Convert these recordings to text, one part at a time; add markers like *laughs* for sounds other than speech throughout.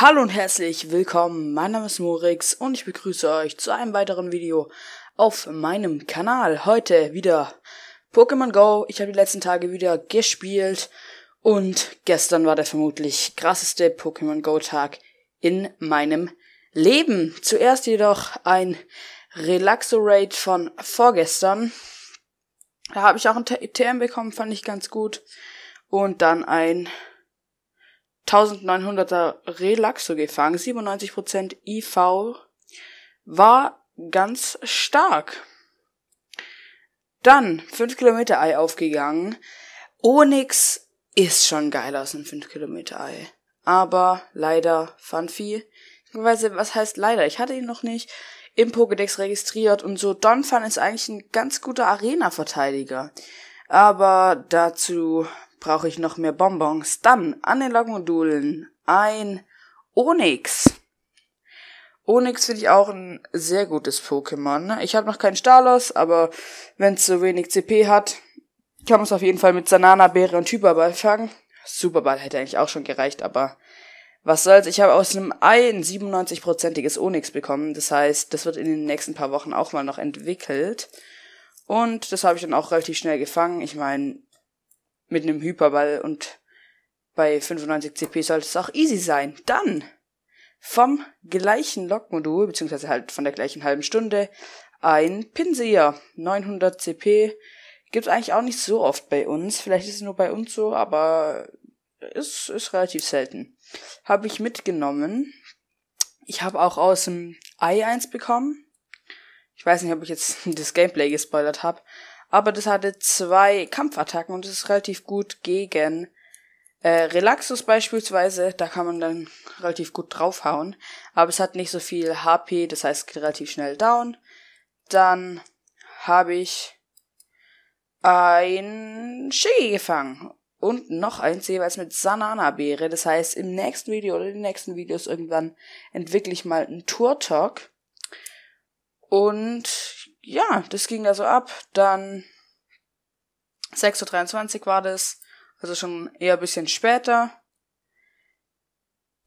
Hallo und herzlich willkommen, mein Name ist Morix und ich begrüße euch zu einem weiteren Video auf meinem Kanal. Heute wieder Pokémon Go, ich habe die letzten Tage wieder gespielt und gestern war der vermutlich krasseste Pokémon Go Tag in meinem Leben. Zuerst jedoch ein Relaxo-Raid von vorgestern. Da habe ich auch ein TM bekommen, fand ich ganz gut. Und dann ein 1900er Relaxo gefangen, 97% IV, war ganz stark. Dann 5 Kilometer Ei aufgegangen. Onyx ist schon geil aus einem 5 Kilometer Ei. Aber leider Fanfi. Beziehungsweise, was heißt leider? Ich hatte ihn noch nicht im Pokédex registriert und so. Donphan ist eigentlich ein ganz guter Arena-Verteidiger. Aber dazu brauche ich noch mehr Bonbons. Dann an den Logmodulen ein Onyx. Onyx finde ich auch ein sehr gutes Pokémon. Ne? Ich habe noch keinen Stalos, aber wenn es so wenig CP hat, kann man es auf jeden Fall mit Sanana, Beere und Hyperball fangen. Superball hätte eigentlich auch schon gereicht, aber was soll's. Ich habe aus einem Ei ein 97-prozentiges Onyx bekommen. Das heißt, das wird in den nächsten paar Wochen auch mal noch entwickelt. Und das habe ich dann auch relativ schnell gefangen. Ich meine, mit einem Hyperball und bei 95 CP sollte es auch easy sein. Dann vom gleichen log beziehungsweise halt von der gleichen halben Stunde, ein Pinseer. 900 CP. Gibt's eigentlich auch nicht so oft bei uns. Vielleicht ist es nur bei uns so, aber ist, ist relativ selten. Habe ich mitgenommen. Ich habe auch aus dem Ei eins bekommen. Ich weiß nicht, ob ich jetzt *laughs* das Gameplay gespoilert habe, aber das hatte zwei Kampfattacken und das ist relativ gut gegen äh, Relaxus beispielsweise, da kann man dann relativ gut draufhauen, aber es hat nicht so viel HP, das heißt geht relativ schnell down. Dann habe ich ein Shiggy gefangen und noch eins jeweils mit Sanana-Beere. Das heißt, im nächsten Video oder in den nächsten Videos irgendwann entwickle ich mal einen Tour-Talk. Und ja, das ging da so ab. Dann 6.23 Uhr war das, also schon eher ein bisschen später.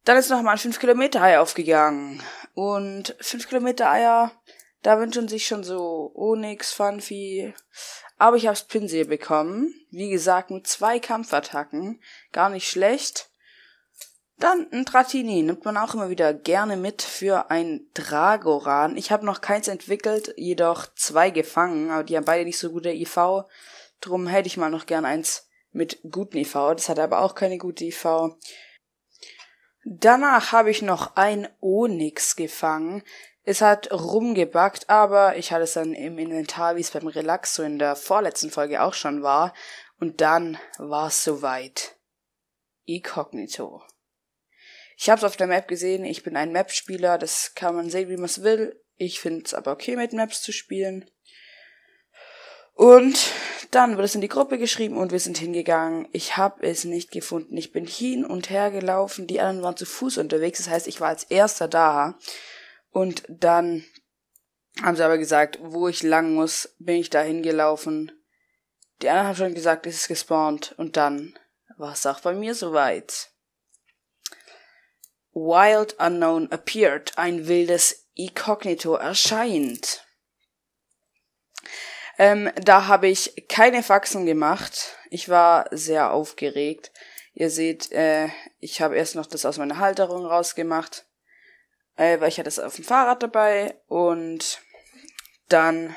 Dann ist nochmal ein 5 Kilometer ei aufgegangen. Und 5 Kilometer Eier, da wünschen sich schon so Onyx, oh Funfi. Aber ich hab's Pinsel bekommen. Wie gesagt, mit zwei Kampfattacken. Gar nicht schlecht. Dann ein Dratini nimmt man auch immer wieder gerne mit für ein Dragoran. Ich habe noch keins entwickelt, jedoch zwei gefangen, aber die haben beide nicht so gute IV. Drum hätte ich mal noch gern eins mit guten IV. Das hat aber auch keine gute IV. Danach habe ich noch ein Onyx gefangen. Es hat rumgebackt, aber ich hatte es dann im Inventar, wie es beim Relax so in der vorletzten Folge auch schon war. Und dann war es soweit. Incognito. Ich habe es auf der Map gesehen, ich bin ein Map-Spieler, das kann man sehen, wie man es will. Ich finde es aber okay, mit Maps zu spielen. Und dann wird es in die Gruppe geschrieben und wir sind hingegangen. Ich habe es nicht gefunden. Ich bin hin und her gelaufen. Die anderen waren zu Fuß unterwegs. Das heißt, ich war als erster da. Und dann haben sie aber gesagt, wo ich lang muss, bin ich da hingelaufen. Die anderen haben schon gesagt, es ist gespawnt. Und dann war es auch bei mir soweit. Wild Unknown Appeared, ein wildes Incognito erscheint. Ähm, da habe ich keine Faxen gemacht. Ich war sehr aufgeregt. Ihr seht, äh, ich habe erst noch das aus meiner Halterung rausgemacht, äh, weil ich hatte es auf dem Fahrrad dabei und dann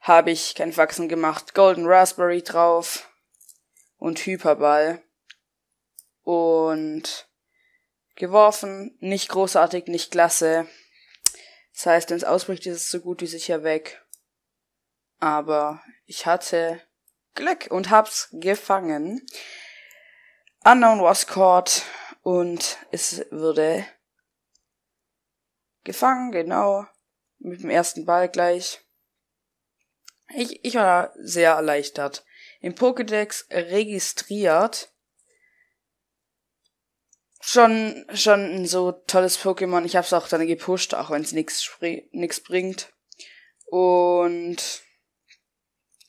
habe ich kein Faxen gemacht. Golden Raspberry drauf und Hyperball und geworfen. Nicht großartig, nicht klasse. Das heißt, wenn es ausbricht, ist es so gut wie sicher weg. Aber ich hatte Glück und hab's gefangen. Unknown was caught und es würde gefangen, genau. Mit dem ersten Ball gleich. Ich, ich war sehr erleichtert. Im Pokédex registriert schon, schon ein so tolles Pokémon. Ich hab's auch dann gepusht, auch wenn es nichts bringt. Und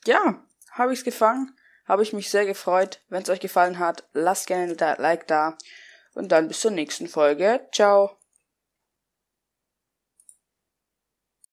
ja, habe ich's gefangen. Habe ich mich sehr gefreut. Wenn es euch gefallen hat, lasst gerne ein Like da. Und dann bis zur nächsten Folge. Ciao.